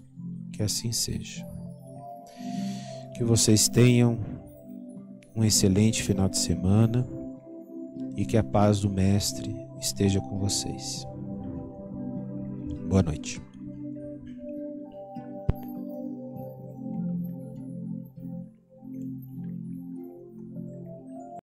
Que assim seja. Que vocês tenham um excelente final de semana e que a paz do Mestre esteja com vocês. Boa noite.